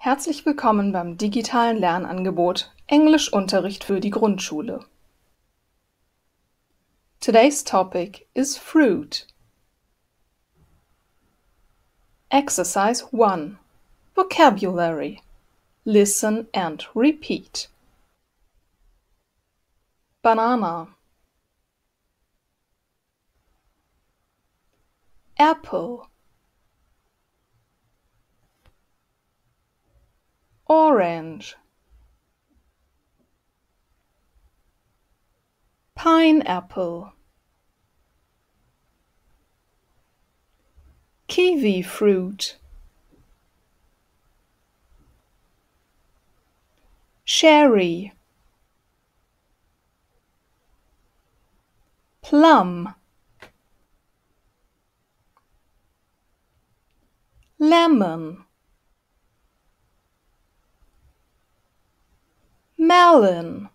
Herzlich willkommen beim digitalen Lernangebot Englischunterricht für die Grundschule. Today's topic is fruit. Exercise 1 Vocabulary Listen and repeat. Banana Apple orange pineapple kiwi fruit sherry plum lemon melon.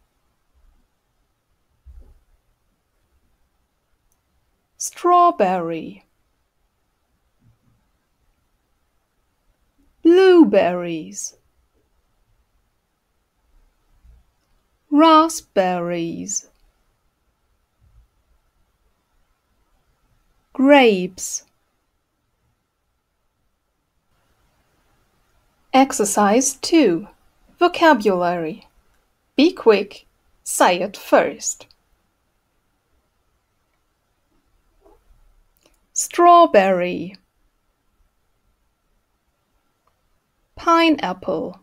Strawberry. Blueberries. Raspberries. Grapes. Exercise 2 Vocabulary be quick, say it first. Strawberry Pineapple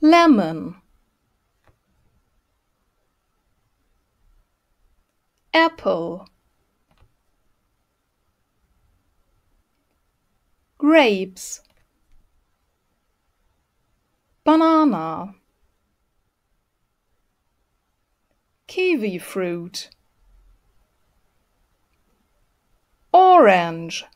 Lemon Apple Grapes banana kiwi fruit orange